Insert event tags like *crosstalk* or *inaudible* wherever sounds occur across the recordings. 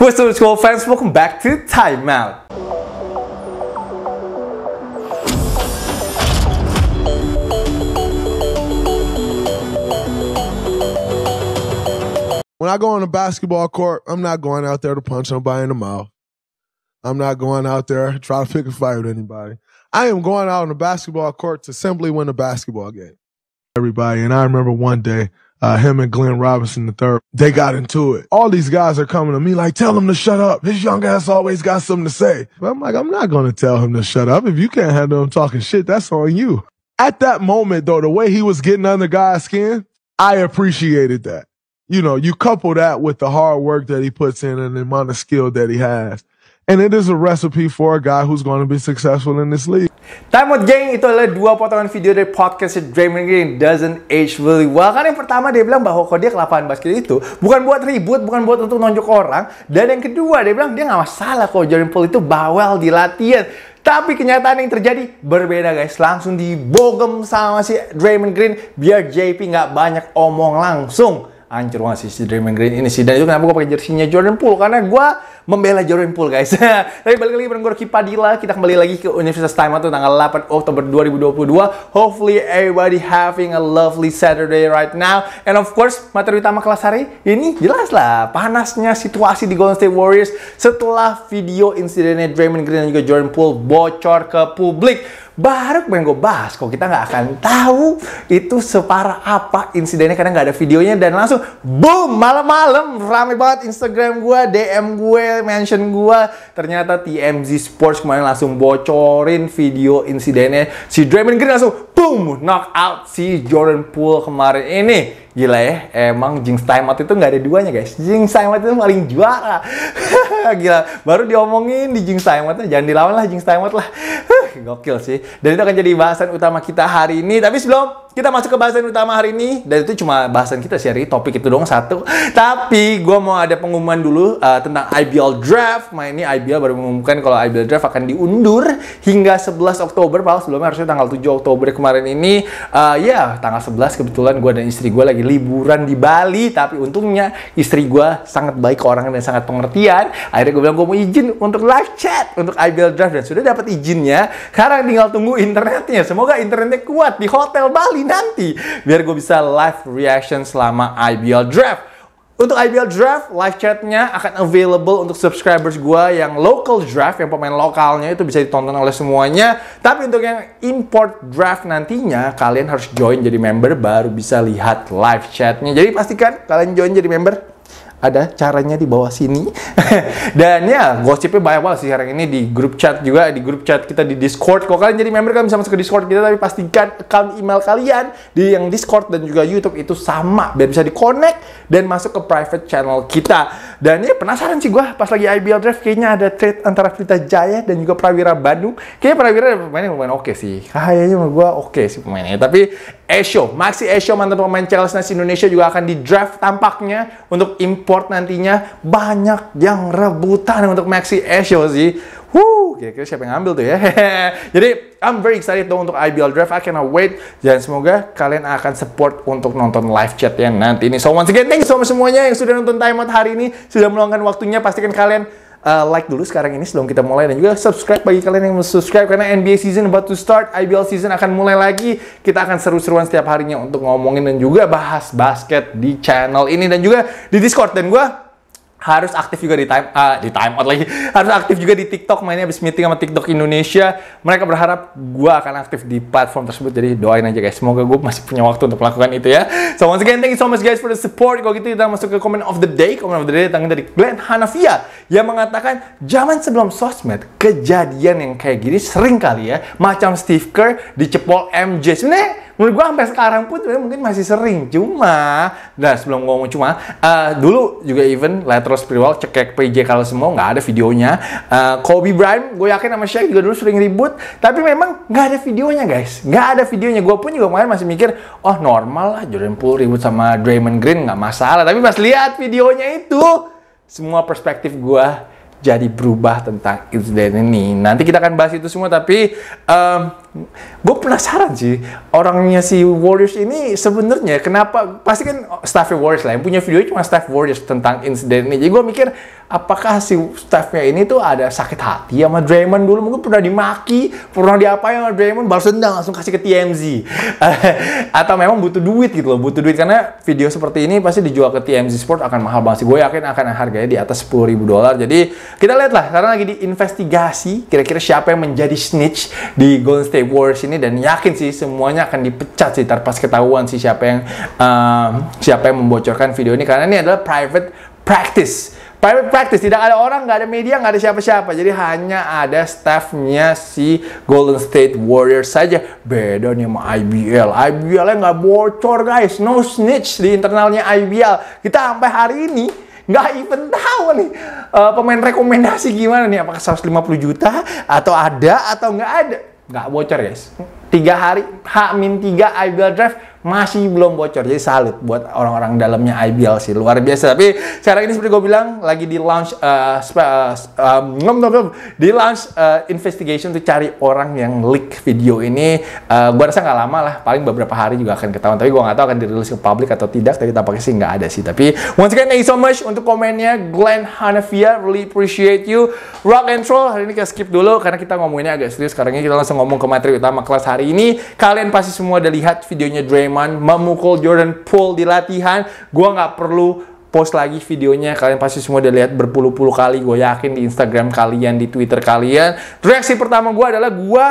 What's up, school fans? Welcome back to Timeout. When I go on a basketball court, I'm not going out there to punch somebody in the mouth. I'm not going out there trying to pick a fight with anybody. I am going out on a basketball court to simply win a basketball game. Everybody, and I remember one day uh, him and Glenn Robinson the third, they got into it. All these guys are coming to me like, tell him to shut up. His young ass always got something to say. But I'm like, I'm not going to tell him to shut up. If you can't handle him talking shit, that's on you. At that moment though, the way he was getting under guy's skin, I appreciated that. You know, you couple that with the hard work that he puts in and the amount of skill that he has. And it is a recipe for a guy who's going to be successful in this league. Time out geng, itu adalah dua potongan video dari podcast Draymond Green Doesn't Age Really Well. Kan yang pertama dia bilang bahwa kalau dia kelapaan basket itu bukan buat ribut, bukan buat untuk nonjok orang. Dan yang kedua dia bilang dia nggak masalah kalau Jordan Poole itu bawel di latihan. Tapi kenyataan yang terjadi berbeda guys. Langsung dibogem sama si Draymond Green biar JP nggak banyak omong langsung. Ancur banget sih si Draymond Green ini sih. Dan itu kenapa gue pakai jersinya Jordan Poole. Karena gue membela Jordan Poole guys. *laughs* Tapi balik lagi bareng gue Rocky Padilla. Kita kembali lagi ke Universitas Time atau tanggal 8 Oktober 2022. Hopefully everybody having a lovely Saturday right now. And of course materi utama kelas hari ini jelas lah. Panasnya situasi di Golden State Warriors setelah video insidennya Draymond Green dan juga Jordan Poole bocor ke publik baru pengen gue bahas kok kita nggak akan tahu itu separah apa insidennya karena nggak ada videonya dan langsung boom malam-malam rame banget Instagram gue DM gue mention gue ternyata TMZ Sports kemarin langsung bocorin video insidennya si Draymond Green langsung boom knock out si Jordan Poole kemarin ini Gila ya, emang Jinx Timeout itu nggak ada duanya guys. Jinx Timeout itu paling juara. *laughs* Gila, baru diomongin di Jinx mati jangan dilawan lah Jinx Timeout lah. *laughs* Gokil sih. Dan itu akan jadi bahasan utama kita hari ini. Tapi sebelum kita masuk ke bahasan utama hari ini dan itu cuma bahasan kita sih topik itu doang satu tapi gue mau ada pengumuman dulu uh, tentang IBL Draft nah ini IBL baru mengumumkan kalau IBL Draft akan diundur hingga 11 Oktober padahal sebelumnya harusnya tanggal 7 Oktober kemarin ini uh, ya tanggal 11 kebetulan gue dan istri gue lagi liburan di Bali tapi untungnya istri gue sangat baik orang dan sangat pengertian akhirnya gue bilang gue mau izin untuk live chat untuk IBL Draft dan sudah dapat izinnya sekarang tinggal tunggu internetnya semoga internetnya kuat di hotel Bali kali nanti biar gue bisa live reaction selama IBL Draft. Untuk IBL Draft, live chatnya akan available untuk subscribers gue yang local draft, yang pemain lokalnya itu bisa ditonton oleh semuanya. Tapi untuk yang import draft nantinya, kalian harus join jadi member baru bisa lihat live chatnya. Jadi pastikan kalian join jadi member ada caranya di bawah sini. *laughs* Dan ya, gosipnya banyak banget sih sekarang ini di grup chat juga, di grup chat kita di Discord. Kalau kalian jadi member kalian bisa masuk ke Discord kita, tapi pastikan account email kalian di yang Discord dan juga YouTube itu sama biar bisa di-connect dan masuk ke private channel kita. Dan ya penasaran sih gue pas lagi IBL Draft kayaknya ada trade antara Vita Jaya dan juga Prawira Bandung. Kayaknya Prawira pemainnya pemain oke okay sih. Kayaknya menurut gue oke okay sih pemainnya. Tapi Esho, Maxi Esho mantan pemain Chelsea Indonesia juga akan di draft tampaknya untuk import nantinya banyak yang rebutan untuk Maxi Esho sih. Wuh, kira-kira siapa yang ngambil tuh ya. *laughs* Jadi, I'm very excited dong untuk IBL Draft. I cannot wait. Dan semoga kalian akan support untuk nonton live chat yang nanti ini. So, once again, thank you so much semuanya yang sudah nonton Time Out hari ini. Sudah meluangkan waktunya. Pastikan kalian uh, like dulu sekarang ini sebelum kita mulai dan juga subscribe bagi kalian yang subscribe karena NBA season about to start, IBL season akan mulai lagi. Kita akan seru-seruan setiap harinya untuk ngomongin dan juga bahas basket di channel ini dan juga di Discord dan gue harus aktif juga di time uh, di time out lagi *laughs* harus aktif juga di TikTok mainnya habis meeting sama TikTok Indonesia mereka berharap gue akan aktif di platform tersebut jadi doain aja guys semoga gue masih punya waktu untuk melakukan itu ya so once again thank you so much guys for the support kalau gitu kita masuk ke comment of the day comment of the day datang dari Glenn Hanafia yang mengatakan zaman sebelum sosmed kejadian yang kayak gini sering kali ya macam Steve Kerr dicepol MJ sebenarnya menurut gue sampai sekarang pun mungkin masih sering cuma nah sebelum gue ngomong cuma uh, dulu juga even lateral spiritual cekek PJ kalau semua nggak ada videonya uh, Kobe Bryant gue yakin sama Shaq juga dulu sering ribut tapi memang nggak ada videonya guys nggak ada videonya gue pun juga kemarin masih mikir oh normal lah Jordan Poole ribut sama Draymond Green nggak masalah tapi pas lihat videonya itu semua perspektif gue jadi berubah tentang incident ini. Nanti kita akan bahas itu semua, tapi um, gue penasaran sih orangnya si Warriors ini sebenarnya kenapa pasti kan staff Warriors lah yang punya video cuma staff Warriors tentang insiden ini jadi gue mikir apakah si staffnya ini tuh ada sakit hati sama Draymond dulu mungkin pernah dimaki pernah diapain sama Draymond baru sendang langsung kasih ke TMZ *laughs* atau memang butuh duit gitu loh butuh duit karena video seperti ini pasti dijual ke TMZ Sport akan mahal banget sih gue yakin akan harganya di atas sepuluh ribu dolar jadi kita lihat lah karena lagi diinvestigasi kira-kira siapa yang menjadi snitch di Golden State Warriors ini dan yakin sih semuanya akan dipecat sih terpas ketahuan sih siapa yang uh, siapa yang membocorkan video ini karena ini adalah private practice private practice tidak ada orang nggak ada media nggak ada siapa-siapa jadi hanya ada staffnya si Golden State Warriors saja beda nih sama IBL IBL yang nggak bocor guys no snitch di internalnya IBL kita sampai hari ini nggak even tahu nih uh, pemain rekomendasi gimana nih apakah 150 juta atau ada atau nggak ada nggak bocor guys. Tiga hari H-3 ideal drive masih belum bocor. Jadi salut buat orang-orang dalamnya IBL sih luar biasa. Tapi sekarang ini seperti gue bilang lagi di launch uh, uh, um, di launch uh, investigation tuh cari orang yang leak video ini. Uh, eh, gue rasa nggak lama lah, paling beberapa hari juga akan ketahuan. Tapi gue nggak tahu akan dirilis ke publik atau tidak. Tapi tampaknya sih nggak ada sih. Tapi once again thank you so much untuk komennya Glenn Hanafia. Really appreciate you. Rock and roll hari ini kita skip dulu karena kita ngomongnya agak serius. Sekarang ini kita langsung ngomong ke materi utama kelas hari ini. Kalian pasti semua udah lihat videonya Dream Draymond memukul Jordan Poole di latihan. Gue nggak perlu post lagi videonya. Kalian pasti semua udah lihat berpuluh-puluh kali. Gue yakin di Instagram kalian, di Twitter kalian. Reaksi pertama gue adalah gue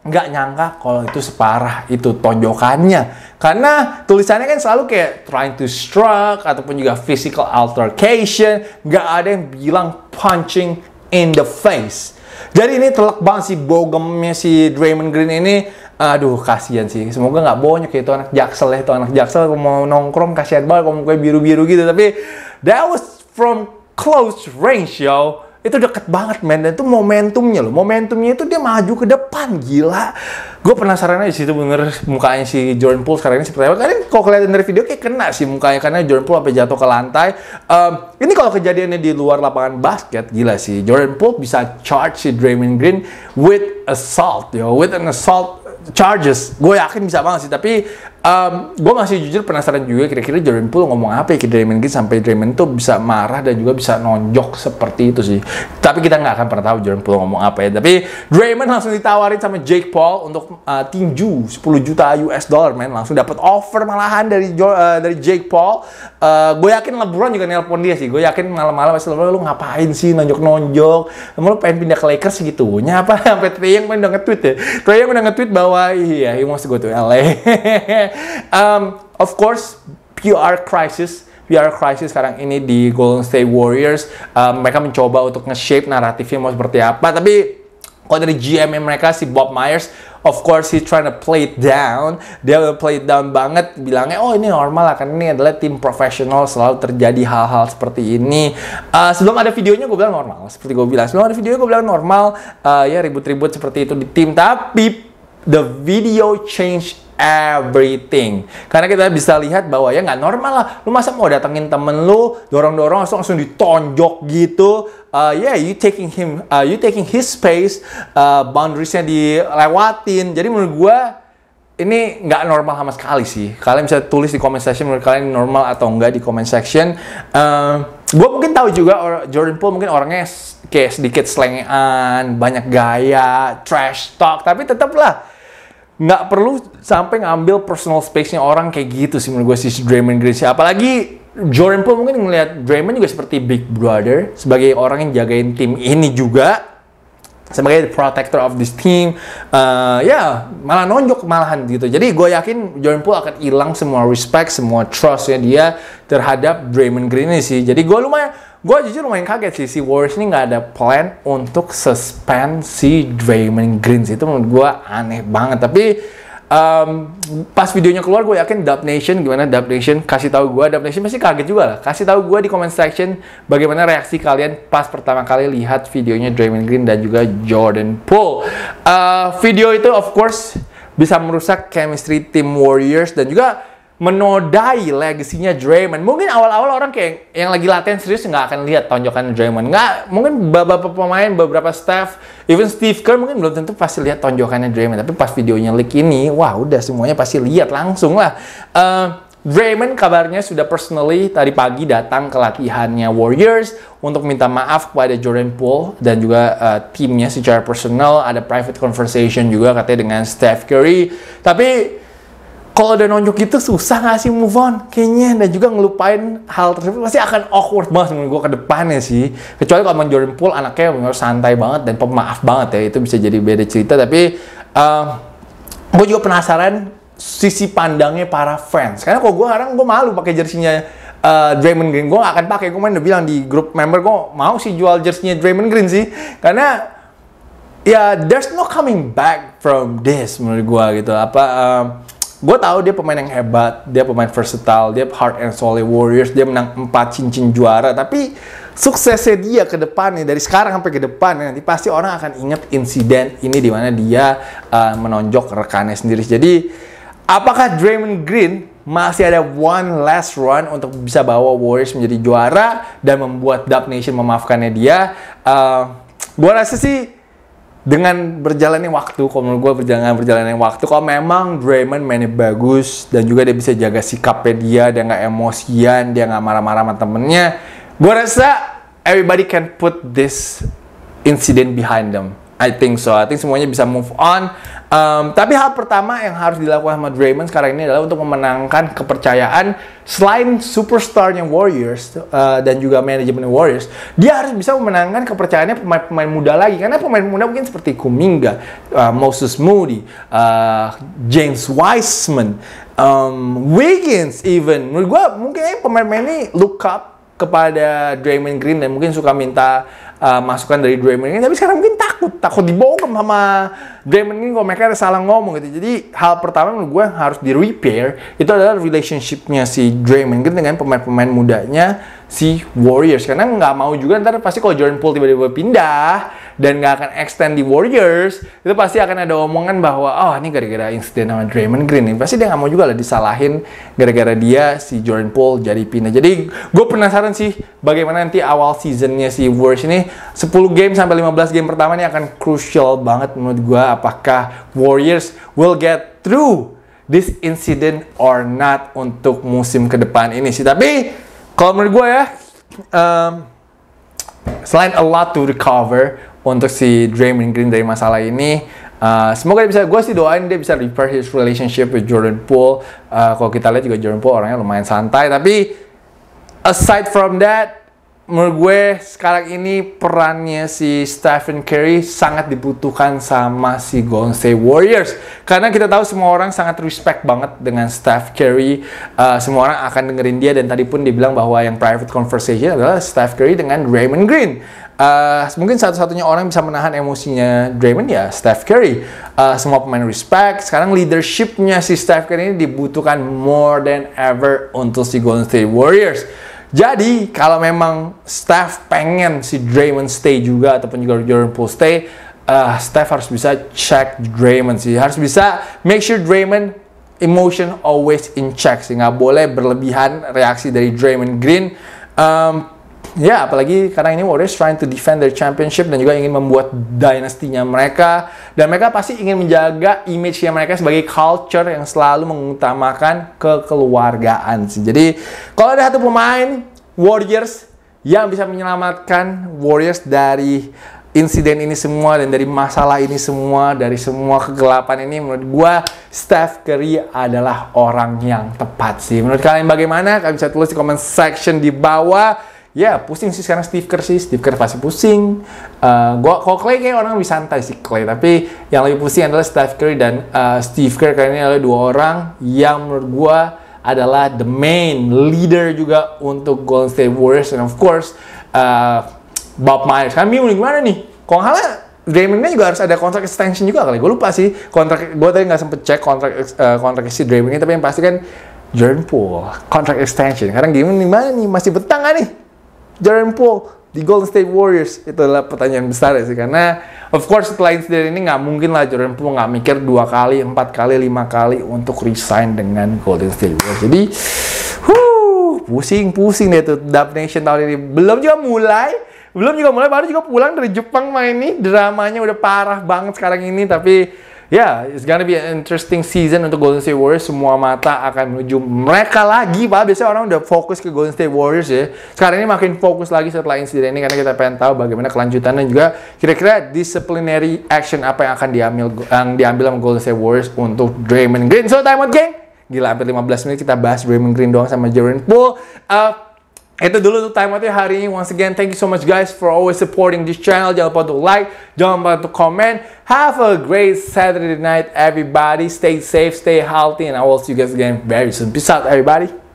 nggak nyangka kalau itu separah itu tonjokannya. Karena tulisannya kan selalu kayak trying to strike ataupun juga physical altercation. Nggak ada yang bilang punching in the face. Jadi ini telak banget si bogemnya si Draymond Green ini aduh kasihan sih semoga nggak bonyok ya itu anak jaksel ya itu anak jaksel mau nongkrong kasihan banget kalau mukanya biru-biru gitu tapi that was from close range yo itu deket banget men dan itu momentumnya loh momentumnya itu dia maju ke depan gila gue penasaran aja sih itu bener mukanya si Jordan Poole sekarang ini seperti apa kalian kalau kalian dari video kayak kena sih mukanya karena Jordan Poole sampai jatuh ke lantai um, ini kalau kejadiannya di luar lapangan basket gila sih Jordan Poole bisa charge si Draymond Green with assault yo with an assault charges. Gue yakin bisa banget sih, tapi um, gue masih jujur penasaran juga kira-kira Jordan Poole ngomong apa ya ke Draymond Green sampai Draymond tuh bisa marah dan juga bisa nonjok seperti itu sih. Tapi kita nggak akan pernah tahu Jordan Poole ngomong apa ya. Tapi Draymond langsung ditawarin sama Jake Paul untuk uh, tinju 10 juta US dollar, man. Langsung dapat offer malahan dari jo uh, dari Jake Paul. Uh, eh, gue yakin LeBron juga nelpon dia sih. Gue yakin malam-malam pasti LeBron lu ngapain sih nonjok-nonjok? Emang lu pengen pindah ke Lakers gitu nya apa? *laughs* Sampai Trey ya. Young udah nge-tweet ya. Trey yang udah nge-tweet bahwa Hawaii. Iya, yeah, he wants to go to LA. *laughs* um, of course, PR crisis. PR crisis sekarang ini di Golden State Warriors. Um, mereka mencoba untuk nge-shape naratifnya mau seperti apa. Tapi kalau dari GM mereka si Bob Myers, of course he's trying to play it down. Dia udah play it down banget, bilangnya oh ini normal lah Karena ini adalah tim profesional selalu terjadi hal-hal seperti ini. Uh, sebelum ada videonya gue bilang normal, seperti gue bilang sebelum ada videonya gue bilang normal. Uh, ya ribut-ribut seperti itu di tim, tapi the video change everything. Karena kita bisa lihat bahwa ya nggak normal lah. Lu masa mau datengin temen lu, dorong-dorong langsung langsung ditonjok gitu. Uh, yeah, you taking him, uh, you taking his space, uh, boundariesnya dilewatin. Jadi menurut gua ini nggak normal sama sekali sih. Kalian bisa tulis di comment section menurut kalian normal atau enggak di comment section. Uh, gue mungkin tahu juga Jordan Poole mungkin orangnya kayak sedikit selengean, banyak gaya, trash talk, tapi tetap lah nggak perlu sampai ngambil personal space-nya orang kayak gitu sih menurut gue si Draymond Green sih. Apalagi Jordan Poole mungkin ngelihat Draymond juga seperti big brother sebagai orang yang jagain tim ini juga sebagai protector of this team uh, ya yeah, malah nonjok malahan gitu jadi gue yakin Jordan Poole akan hilang semua respect semua trust trustnya dia terhadap Draymond Green ini sih jadi gue lumayan gue jujur lumayan kaget sih si Warriors ini nggak ada plan untuk suspend si Draymond Green sih. itu menurut gue aneh banget tapi um, pas videonya keluar gue yakin Dub Nation gimana Dub Nation kasih tahu gue Dub Nation pasti kaget juga lah kasih tahu gue di comment section bagaimana reaksi kalian pas pertama kali lihat videonya Draymond Green dan juga Jordan Poole uh, video itu of course bisa merusak chemistry tim Warriors dan juga menodai legasinya Draymond. Mungkin awal-awal orang kayak yang lagi latihan serius nggak akan lihat tonjokan Draymond. Nggak, mungkin beberapa pemain, beberapa staff, even Steve Kerr mungkin belum tentu pasti lihat tonjokannya Draymond. Tapi pas videonya leak ini, wah udah semuanya pasti lihat langsung lah. Uh, Draymond kabarnya sudah personally tadi pagi datang ke latihannya Warriors untuk minta maaf kepada Jordan Poole dan juga uh, timnya secara personal ada private conversation juga katanya dengan Steph Curry. Tapi kalau udah nonjok gitu susah gak sih move on? Kayaknya dan juga ngelupain hal tersebut pasti akan awkward banget menurut gue ke depannya sih. Kecuali kalau Jordan pool anaknya benar santai banget dan pemaaf banget ya itu bisa jadi beda cerita. Tapi uh, ehm, gue juga penasaran sisi pandangnya para fans. Karena kalau gue sekarang gue malu pakai jersinya uh, Draymond Green. Gue gak akan pakai. Gue main udah bilang di grup member gue mau sih jual jersinya Draymond Green sih. Karena ya yeah, there's no coming back from this menurut gue gitu. Apa uh, gue tahu dia pemain yang hebat, dia pemain versatile, dia heart and soul warriors, dia menang empat cincin juara, tapi suksesnya dia ke depan nih dari sekarang sampai ke depan nanti pasti orang akan ingat insiden ini di mana dia uh, menonjok rekannya sendiri. Jadi apakah Draymond Green masih ada one last run untuk bisa bawa Warriors menjadi juara dan membuat Dub Nation memaafkannya dia? Uh, eh, gue rasa sih dengan berjalannya waktu, kalau menurut gue berjalan berjalannya waktu, kalau memang Draymond mainnya bagus dan juga dia bisa jaga sikapnya dia, dia nggak emosian, dia nggak marah-marah sama temennya, gue rasa everybody can put this incident behind them. I think so. I think semuanya bisa move on. Um, tapi hal pertama yang harus dilakukan sama Draymond sekarang ini adalah untuk memenangkan kepercayaan selain superstarnya Warriors uh, dan juga manajemen Warriors, dia harus bisa memenangkan kepercayaannya pemain-pemain muda lagi. Karena pemain muda mungkin seperti Kuminga, uh, Moses Moody, uh, James Wiseman, um, Wiggins even. Menurut gue mungkin pemain-pemain ini look up kepada Draymond Green dan mungkin suka minta uh, masukan dari Draymond ini tapi sekarang mungkin takut takut dibongkar sama Draymond ini kalau mereka ada salah ngomong gitu jadi hal pertama menurut gue harus di repair itu adalah relationshipnya si Draymond dengan pemain-pemain mudanya si Warriors karena nggak mau juga ntar pasti kalau Jordan Poole tiba-tiba pindah dan nggak akan extend di Warriors, itu pasti akan ada omongan bahwa oh ini gara-gara insiden sama Draymond Green ini pasti dia nggak mau juga lah disalahin gara-gara dia si Jordan Poole jadi pindah. Jadi gue penasaran sih bagaimana nanti awal seasonnya si Warriors ini 10 game sampai 15 game pertama ini akan crucial banget menurut gue apakah Warriors will get through this incident or not untuk musim ke depan ini sih. Tapi kalau menurut gue ya, um, selain a lot to recover untuk si Draymond Green dari masalah ini. Uh, semoga dia bisa, gue sih doain dia bisa repair his relationship with Jordan Poole. Uh, Kalau kita lihat juga Jordan Poole orangnya lumayan santai, tapi aside from that, menurut gue sekarang ini perannya si Stephen Curry sangat dibutuhkan sama si Golden State Warriors karena kita tahu semua orang sangat respect banget dengan Steph Curry uh, semua orang akan dengerin dia dan tadi pun dibilang bahwa yang private conversation adalah Steph Curry dengan Raymond Green uh, mungkin satu-satunya orang bisa menahan emosinya Draymond ya Steph Curry uh, semua pemain respect sekarang leadershipnya si Steph Curry ini dibutuhkan more than ever untuk si Golden State Warriors jadi kalau memang staff pengen si Draymond stay juga ataupun juga Jordan Poole stay, uh, staff harus bisa check Draymond sih. Harus bisa make sure Draymond emotion always in check sih. Nggak boleh berlebihan reaksi dari Draymond Green. Um, Ya, apalagi karena ini Warriors trying to defend their championship dan juga ingin membuat dynastinya mereka dan mereka pasti ingin menjaga image-nya mereka sebagai culture yang selalu mengutamakan kekeluargaan sih. Jadi, kalau ada satu pemain Warriors yang bisa menyelamatkan Warriors dari insiden ini semua dan dari masalah ini semua, dari semua kegelapan ini menurut gua Steph Curry adalah orang yang tepat sih. Menurut kalian bagaimana? Kalian bisa tulis di comment section di bawah ya pusing sih sekarang Steve Kerr sih Steve Kerr pasti pusing uh, gua kalau Clay kayak orang lebih santai sih Clay tapi yang lebih pusing adalah Steve Curry dan uh, Steve Kerr karena ini adalah dua orang yang menurut gua adalah the main leader juga untuk Golden State Warriors and of course uh, Bob Myers Kami bingung gimana nih kok halnya Draymondnya juga harus ada kontrak extension juga kali. Gue lupa sih kontrak. Gue tadi nggak sempet cek kontrak uh, kontrak si ini tapi yang pasti kan Jordan Poole contract extension. Sekarang gimana nih? nih? Masih betah nggak nih? Jaren Paul di Golden State Warriors? Itu adalah pertanyaan besar ya sih karena of course setelah sendiri ini nggak mungkin lah Jordan Poole nggak mikir dua kali, empat kali, lima kali untuk resign dengan Golden State Warriors. Jadi, huh, pusing-pusing deh tuh Dub Nation tahun ini. Belum juga mulai, belum juga mulai baru juga pulang dari Jepang main nih dramanya udah parah banget sekarang ini tapi ya yeah, it's gonna be an interesting season untuk Golden State Warriors. Semua mata akan menuju mereka lagi, Pak. Biasanya orang udah fokus ke Golden State Warriors ya. Sekarang ini makin fokus lagi setelah insiden ini karena kita pengen tahu bagaimana kelanjutannya juga kira-kira disciplinary action apa yang akan diambil yang diambil sama Golden State Warriors untuk Draymond Green. So, time out, Gang? Gila, hampir 15 menit kita bahas Draymond Green doang sama Jaren Poole. Uh, Itu dulu untuk time out hari ini. Once again, thank you so much guys for always supporting this channel. Jangan lupa untuk like, jangan lupa untuk comment. Have a great Saturday night, everybody. Stay safe, stay healthy, and I will see you guys again very soon. Peace out, everybody.